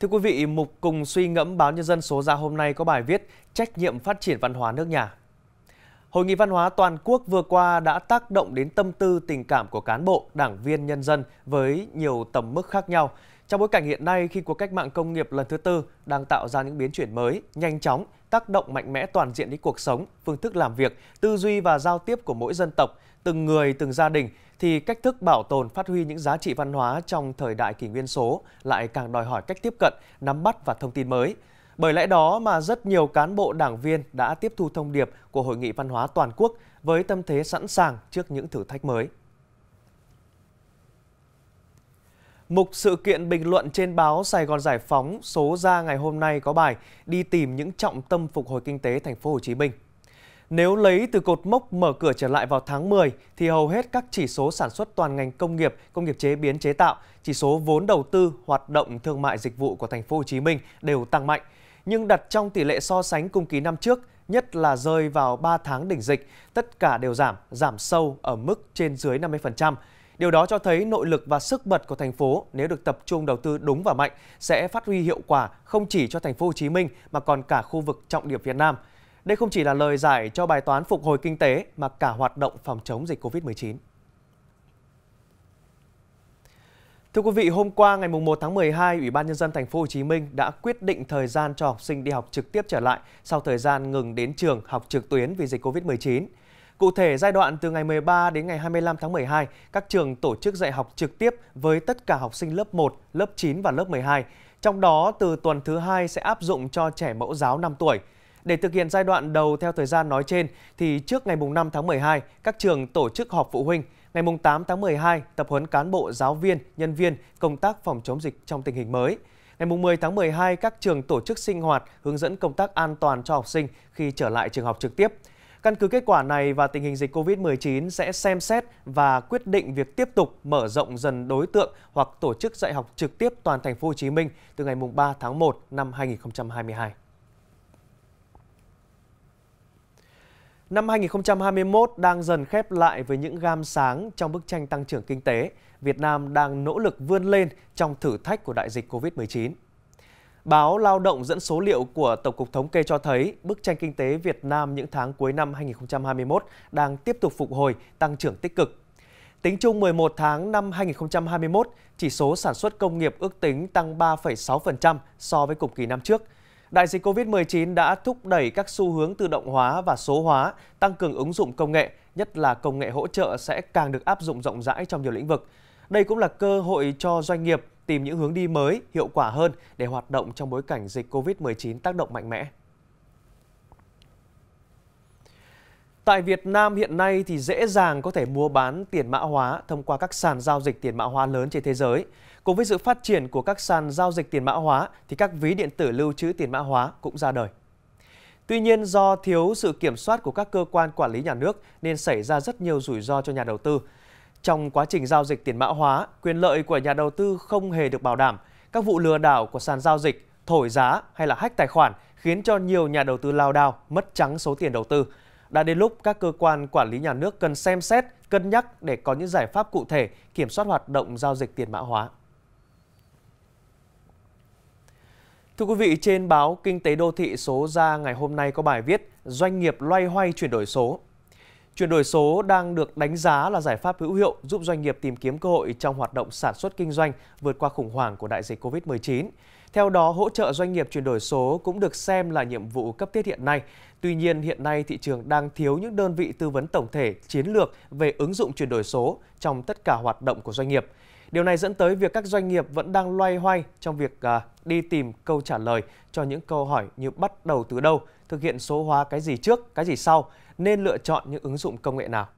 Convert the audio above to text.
Thưa quý vị, mục cùng suy ngẫm báo nhân dân số ra hôm nay có bài viết Trách nhiệm phát triển văn hóa nước nhà. Hội nghị văn hóa toàn quốc vừa qua đã tác động đến tâm tư, tình cảm của cán bộ, đảng viên, nhân dân với nhiều tầm mức khác nhau. Trong bối cảnh hiện nay khi cuộc cách mạng công nghiệp lần thứ tư đang tạo ra những biến chuyển mới, nhanh chóng, tác động mạnh mẽ toàn diện đến cuộc sống, phương thức làm việc, tư duy và giao tiếp của mỗi dân tộc, từng người, từng gia đình thì cách thức bảo tồn phát huy những giá trị văn hóa trong thời đại kỷ nguyên số lại càng đòi hỏi cách tiếp cận, nắm bắt và thông tin mới. Bởi lẽ đó mà rất nhiều cán bộ đảng viên đã tiếp thu thông điệp của Hội nghị Văn hóa Toàn quốc với tâm thế sẵn sàng trước những thử thách mới. Mục sự kiện bình luận trên báo Sài Gòn Giải phóng số ra ngày hôm nay có bài đi tìm những trọng tâm phục hồi kinh tế thành phố Hồ Chí Minh. Nếu lấy từ cột mốc mở cửa trở lại vào tháng 10 thì hầu hết các chỉ số sản xuất toàn ngành công nghiệp, công nghiệp chế biến chế tạo, chỉ số vốn đầu tư, hoạt động thương mại dịch vụ của thành phố Hồ Chí Minh đều tăng mạnh, nhưng đặt trong tỷ lệ so sánh cùng kỳ năm trước, nhất là rơi vào 3 tháng đỉnh dịch, tất cả đều giảm, giảm sâu ở mức trên dưới 50%. Điều đó cho thấy nội lực và sức bật của thành phố nếu được tập trung đầu tư đúng và mạnh sẽ phát huy hiệu quả không chỉ cho thành phố Hồ Chí Minh mà còn cả khu vực trọng điểm Việt Nam. Đây không chỉ là lời giải cho bài toán phục hồi kinh tế mà cả hoạt động phòng chống dịch Covid-19. Thưa quý vị, hôm qua ngày 1 tháng 12, Ủy ban nhân dân thành phố Hồ Chí Minh đã quyết định thời gian cho học sinh đi học trực tiếp trở lại sau thời gian ngừng đến trường học trực tuyến vì dịch Covid-19. Cụ thể, giai đoạn từ ngày 13 đến ngày 25 tháng 12, các trường tổ chức dạy học trực tiếp với tất cả học sinh lớp 1, lớp 9 và lớp 12. Trong đó, từ tuần thứ hai sẽ áp dụng cho trẻ mẫu giáo 5 tuổi. Để thực hiện giai đoạn đầu theo thời gian nói trên, thì trước ngày 5 tháng 12, các trường tổ chức họp phụ huynh. Ngày 8 tháng 12, tập huấn cán bộ, giáo viên, nhân viên, công tác phòng chống dịch trong tình hình mới. Ngày 10 tháng 12, các trường tổ chức sinh hoạt, hướng dẫn công tác an toàn cho học sinh khi trở lại trường học trực tiếp. Căn cứ kết quả này và tình hình dịch COVID-19 sẽ xem xét và quyết định việc tiếp tục mở rộng dần đối tượng hoặc tổ chức dạy học trực tiếp toàn thành phố Hồ Chí Minh từ ngày 3 tháng 1 năm 2022. Năm 2021 đang dần khép lại với những gam sáng trong bức tranh tăng trưởng kinh tế. Việt Nam đang nỗ lực vươn lên trong thử thách của đại dịch COVID-19. Báo Lao động dẫn số liệu của Tổng cục Thống kê cho thấy bức tranh kinh tế Việt Nam những tháng cuối năm 2021 đang tiếp tục phục hồi, tăng trưởng tích cực. Tính chung 11 tháng năm 2021, chỉ số sản xuất công nghiệp ước tính tăng 3,6% so với cùng kỳ năm trước. Đại dịch COVID-19 đã thúc đẩy các xu hướng tự động hóa và số hóa, tăng cường ứng dụng công nghệ, nhất là công nghệ hỗ trợ sẽ càng được áp dụng rộng rãi trong nhiều lĩnh vực. Đây cũng là cơ hội cho doanh nghiệp tìm những hướng đi mới, hiệu quả hơn để hoạt động trong bối cảnh dịch COVID-19 tác động mạnh mẽ. Tại Việt Nam hiện nay thì dễ dàng có thể mua bán tiền mã hóa thông qua các sàn giao dịch tiền mã hóa lớn trên thế giới. Cùng với sự phát triển của các sàn giao dịch tiền mã hóa thì các ví điện tử lưu trữ tiền mã hóa cũng ra đời. Tuy nhiên do thiếu sự kiểm soát của các cơ quan quản lý nhà nước nên xảy ra rất nhiều rủi ro cho nhà đầu tư. Trong quá trình giao dịch tiền mã hóa, quyền lợi của nhà đầu tư không hề được bảo đảm. Các vụ lừa đảo của sàn giao dịch, thổi giá hay là hack tài khoản khiến cho nhiều nhà đầu tư lao đao, mất trắng số tiền đầu tư. Đã đến lúc các cơ quan quản lý nhà nước cần xem xét, cân nhắc để có những giải pháp cụ thể kiểm soát hoạt động giao dịch tiền mã hóa. Thưa quý vị, trên báo Kinh tế Đô thị số ra ngày hôm nay có bài viết Doanh nghiệp loay hoay chuyển đổi số, Chuyển đổi số đang được đánh giá là giải pháp hữu hiệu giúp doanh nghiệp tìm kiếm cơ hội trong hoạt động sản xuất kinh doanh vượt qua khủng hoảng của đại dịch Covid-19. Theo đó, hỗ trợ doanh nghiệp chuyển đổi số cũng được xem là nhiệm vụ cấp thiết hiện nay. Tuy nhiên, hiện nay thị trường đang thiếu những đơn vị tư vấn tổng thể chiến lược về ứng dụng chuyển đổi số trong tất cả hoạt động của doanh nghiệp. Điều này dẫn tới việc các doanh nghiệp vẫn đang loay hoay trong việc à, đi tìm câu trả lời cho những câu hỏi như bắt đầu từ đâu, thực hiện số hóa cái gì trước, cái gì sau, nên lựa chọn những ứng dụng công nghệ nào.